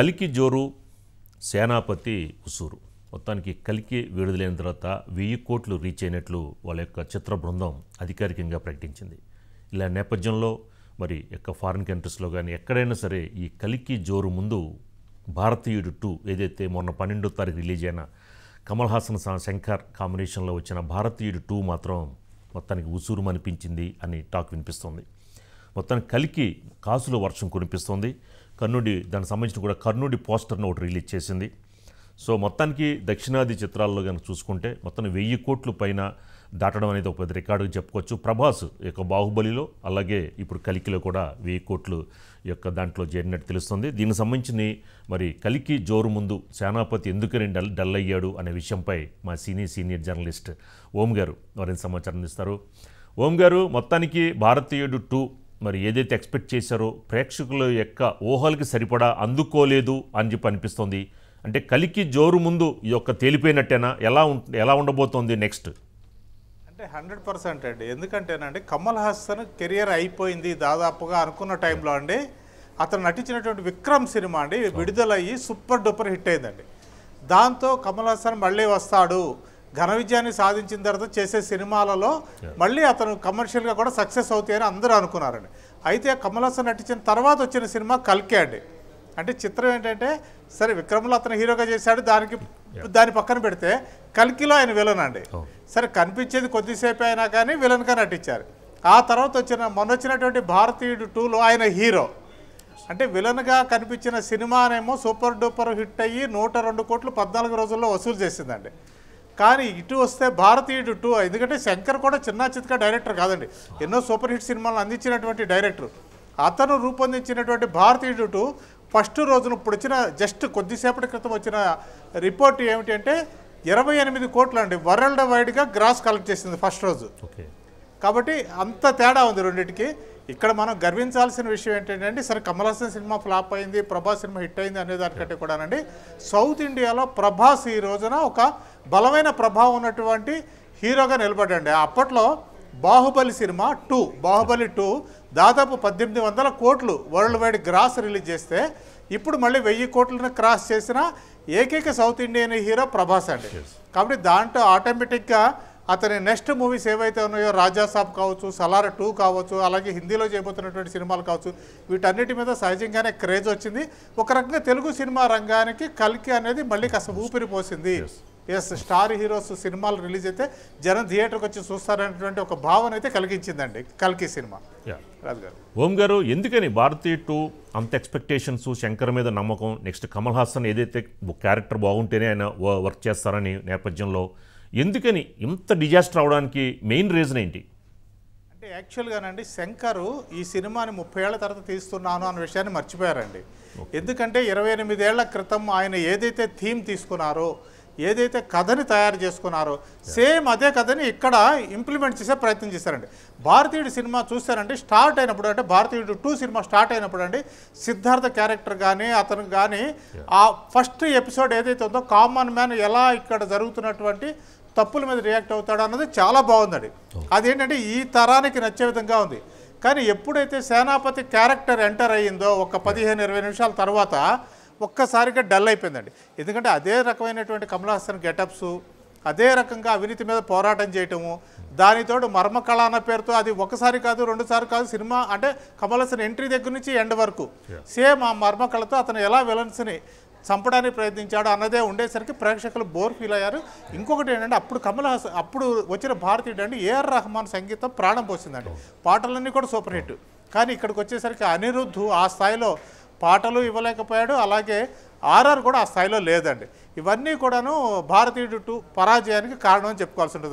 కలికి జోరు సేనాపతి ఉసూరు మొత్తానికి కలికి విడుదలైన తర్వాత వెయ్యి కోట్లు రీచ్ అయినట్లు వాళ్ళ యొక్క చిత్ర బృందం అధికారికంగా ప్రకటించింది ఇలా నేపథ్యంలో మరి యొక్క ఫారిన్ కంట్రీస్లో కానీ ఎక్కడైనా సరే ఈ కలికి జోరు ముందు భారతీయుడు టూ ఏదైతే మొన్న పన్నెండో తారీఖు రిలీజ్ అయిన కమల్ హాసన్ శంకర్ కాంబినేషన్లో వచ్చిన భారతీయుడు టూ మాత్రం మొత్తానికి ఉసూరు అనిపించింది అని టాక్ వినిపిస్తుంది మొత్తానికి కలికి కాసులో వర్షం కురిపిస్తుంది కర్ణుడి దానికి సంబంధించిన కూడా కర్ణుడి పోస్టర్ను ఒకటి రిలీజ్ చేసింది సో మొత్తానికి దక్షిణాది చిత్రాల్లో కనుక చూసుకుంటే మొత్తం వెయ్యి కోట్లు పైన దాటడం అనేది ఒక పెద్ద రికార్డు చెప్పుకోవచ్చు ప్రభాస్ యొక్క బాహుబలిలో అలాగే ఇప్పుడు కలికిలో కూడా వెయ్యి కోట్లు యొక్క దాంట్లో చేరినట్టు తెలుస్తుంది దీనికి సంబంధించి మరి కలికి జోరు ముందు సేనాపతి ఎందుకని డల్ డల్ అయ్యాడు అనే విషయంపై మా సీనియర్ సీనియర్ జర్నలిస్ట్ ఓం గారు వారిని సమాచారం ఇస్తారు ఓం గారు మొత్తానికి భారతీయుడు టూ మరి ఏదైతే ఎక్స్పెక్ట్ చేశారో ప్రేక్షకుల యొక్క ఊహలకి సరిపడా అందుకోలేదు అని చెప్పి అనిపిస్తుంది అంటే కలికి జోరు ముందు ఈ యొక్క తేలిపోయినట్టేనా ఎలా ఎలా ఉండబోతోంది నెక్స్ట్ అంటే హండ్రెడ్ పర్సెంట్ అండి ఎందుకంటేనండి కమల్ హాసన్ కెరియర్ అయిపోయింది దాదాపుగా అనుకున్న టైంలో అండి అతను నటించినటువంటి విక్రమ్ సినిమా అండి విడుదలయ్యి సూపర్ డూపర్ హిట్ అయిందండి దాంతో కమల్ హాసన్ మళ్ళీ వస్తాడు ఘన విజయాన్ని సాధించిన తర్వాత చేసే సినిమాలలో మళ్ళీ అతను కమర్షియల్గా కూడా సక్సెస్ అవుతాయని అందరూ అనుకున్నారండి అయితే కమల్ హాసన్ నటించిన తర్వాత వచ్చిన సినిమా కల్కే అండి అంటే చిత్రం ఏంటంటే సరే విక్రమ్లో అతను హీరోగా చేశాడు దానికి దాని పక్కన పెడితే కల్కిలో ఆయన విలన్ అండి oh. సరే కనిపించేది కొద్దిసేపు అయినా కానీ విలన్గా నటించారు ఆ తర్వాత వచ్చిన మొన్న వచ్చినటువంటి భారతీయుడు టూలో ఆయన హీరో అంటే విలన్గా కనిపించిన సినిమానేమో సూపర్ డూపర్ హిట్ అయ్యి నూట రెండు కోట్లు పద్నాలుగు రోజుల్లో వసూలు చేసిందండి కానీ ఇటు వస్తే భారతీయుడు ఇటు ఎందుకంటే శంకర్ కూడా చిన్న చిత్క డైరెక్టర్ కాదండి ఎన్నో సూపర్ హిట్ సినిమాలను అందించినటువంటి డైరెక్టర్ అతను రూపొందించినటువంటి భారతీయుడు ఇటు ఫస్ట్ రోజున ఇప్పుడు వచ్చిన జస్ట్ కొద్దిసేపటి క్రితం వచ్చిన రిపోర్ట్ ఏమిటి అంటే ఇరవై ఎనిమిది కోట్లు అండి వరల్డ్ వైడ్గా గ్రాస్ కలెక్ట్ చేసింది ఫస్ట్ రోజు కాబట్టి అంత తేడా ఉంది రెండింటికి ఇక్కడ మనం గర్వించాల్సిన విషయం ఏంటంటే అండి సరే కమల్ హాసన్ సినిమా ఫ్లాప్ అయింది ప్రభాస్ సినిమా హిట్ అయింది అనే దానికంటే కూడానండి సౌత్ ఇండియాలో ప్రభాస్ ఈ రోజున ఒక బలమైన ప్రభావం ఉన్నటువంటి హీరోగా నిలబడండి అప్పట్లో Baahubali cinema two Baahubali two దాదాపు పద్దెనిమిది వందల కోట్లు వరల్డ్ వైడ్ గ్రాస్ రిలీజ్ చేస్తే ఇప్పుడు మళ్ళీ వెయ్యి కోట్లను క్రాస్ చేసిన ఏకైక సౌత్ ఇండియన్ హీరో ప్రభాస్ అండి కాబట్టి దాంట్లో ఆటోమేటిక్గా అతని నెక్స్ట్ మూవీస్ ఏవైతే ఉన్నాయో రాజా సాబ్ కావచ్చు సలార్ టూ కావచ్చు అలాగే హిందీలో చేయబోతున్నటువంటి సినిమాలు కావచ్చు వీటన్నిటి మీద సహజంగానే క్రేజ్ వచ్చింది ఒక రకంగా తెలుగు సినిమా రంగానికి కల్కి అనేది మళ్ళీ కాస్త ఊపిరిపోసింది ఎస్ స్టార్ హీరోస్ సినిమాలు రిలీజ్ అయితే జనం థియేటర్కి వచ్చి చూస్తారనేటువంటి ఒక భావన అయితే కలిగించిందండి కల్కి సినిమా రాజు గారు ఓం గారు ఎందుకని భారతీయ టూ అంత ఎక్స్పెక్టేషన్స్ శంకర్ మీద నమ్మకం నెక్స్ట్ కమల్ హాసన్ ఏదైతే క్యారెక్టర్ బాగుంటేనే ఆయన వర్క్ చేస్తారని నేపథ్యంలో ఎందుకని ఇంత డిజాస్టర్ అవడానికి మెయిన్ రీజన్ ఏంటి అంటే యాక్చువల్గానండి శంకరు ఈ సినిమాని ముప్పై ఏళ్ల తర్వాత తీస్తున్నాను అన్న విషయాన్ని మర్చిపోయారండి ఎందుకంటే ఇరవై ఎనిమిదేళ్ల క్రితం ఆయన ఏదైతే థీమ్ తీసుకున్నారో ఏదైతే కథని తయారు చేసుకున్నారో సేమ్ అదే కథని ఇక్కడ ఇంప్లిమెంట్ చేసే ప్రయత్నం చేశారండి భారతీయుడు సినిమా చూశారండి స్టార్ట్ అయినప్పుడు అంటే భారతీయుడు టూ సినిమా స్టార్ట్ అయినప్పుడు అండి సిద్ధార్థ క్యారెక్టర్ కానీ అతను కానీ ఆ ఫస్ట్ ఎపిసోడ్ ఏదైతే ఉందో కామన్ మ్యాన్ ఎలా ఇక్కడ జరుగుతున్నటువంటి తప్పుల మీద రియాక్ట్ అవుతాడు అన్నది చాలా బాగుందండి అదేంటంటే ఈ తరానికి నచ్చే విధంగా ఉంది కానీ ఎప్పుడైతే సేనాపతి క్యారెక్టర్ ఎంటర్ అయ్యిందో ఒక పదిహేను ఇరవై నిమిషాల తర్వాత ఒక్కసారిగా డల్ అయిపోయిందండి ఎందుకంటే అదే రకమైనటువంటి కమలహాసన్ గెటప్స్ అదే రకంగా అవినీతి మీద పోరాటం చేయటము దానితోడు మర్మకళ అన్న పేరుతో అది ఒకసారి కాదు రెండుసారి కాదు సినిమా అంటే కమలసన్ ఎంట్రీ దగ్గర నుంచి ఎండ్ వరకు సేమ్ ఆ మర్మకళతో అతను ఎలా విలన్స్ని చంపడానికి ప్రయత్నించాడు అన్నదే ఉండేసరికి ప్రేక్షకులు బోర్ ఫీల్ అయ్యారు ఇంకొకటి ఏంటంటే అప్పుడు కమల్ హాసన్ అప్పుడు వచ్చిన భారతీయుడు అండి ఏఆర్ రహమాన్ సంగీతం ప్రాణం పోసిందండి పాటలన్నీ కూడా సూపర్ హిట్ కానీ ఇక్కడికి వచ్చేసరికి అనిరుద్ధు ఆ స్థాయిలో పాటలు ఇవ్వలేకపోయాడు అలాగే ఆర్ఆర్ కూడా ఆ స్థాయిలో లేదండి ఇవన్నీ కూడాను భారతీయుడు పరాజయానికి కారణం చెప్పుకోవాల్సి ఉంటుంది